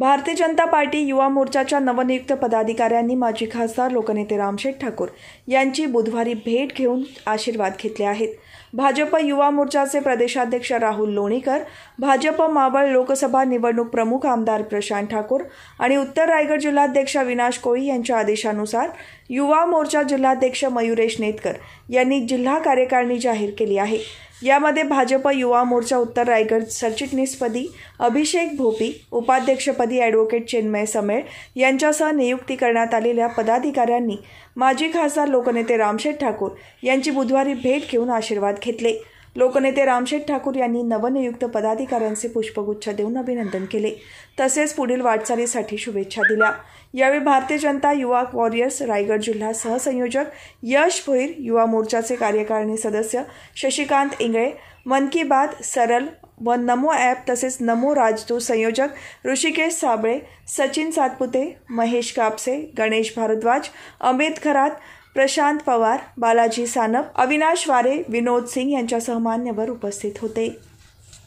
भारतीय जनता पार्टी युवा मोर्चाच्या नवनियुक्त पदाधिकाऱ्यांनी माजी खासदार लोकनेते रामशेठ ठाकूर यांची बुधवारी भेट घेऊन आशीर्वाद घेतले आहेत भाजप युवा मोर्चाचे प्रदेशाध्यक्ष राहुल लोणीकर भाजप मावळ लोकसभा निवडणूक प्रमुख आमदार प्रशांत ठाकूर आणि उत्तर रायगड जिल्हाध्यक्ष विनाश कोळी यांच्या आदेशानुसार युवा मोर्चा जिल्हाध्यक्ष मयुरेश नेतकर यांनी जिल्हा कार्यकारिणी जाहीर केली आहे यामध्ये भाजप युवा मोर्चा उत्तर रायगड सरचिटणीसपदी अभिषेक भोपी उपाध्यक्षपदी ॲडव्होकेट चिन्मय समेळ यांच्यासह नियुक्ती करण्यात आलेल्या पदाधिकाऱ्यांनी माजी खासदार लोकनेते रामशेठ ठाकूर यांची बुधवारी भेट घेऊन आशीर्वाद घेतले लोकनेते रामशेठ ठाकूर यांनी नवनियुक्त पदाधिकाऱ्यांचे पुष्पगुच्छ देऊन अभिनंदन केले तसेच पुढील वाटचालीसाठी शुभेच्छा दिल्या यावेळी भारतीय जनता युवा वॉरियर्स रायगड जिल्हा सहसंयोजक यश भोईर युवा मोर्चाचे कार्यकारिणी सदस्य शशिकांत इंगळे मन की बात सरल व नमो ॲप तसेच नमो राजदूत संयोजक ऋषिकेश साबळे सचिन सातपुते महेश कापसे गणेश भारद्वाज अमित खरात प्रशांत पवार बालाजी सानप अविनाश वारे विनोद सिंग यांच्या सहमान्यवर उपस्थित होते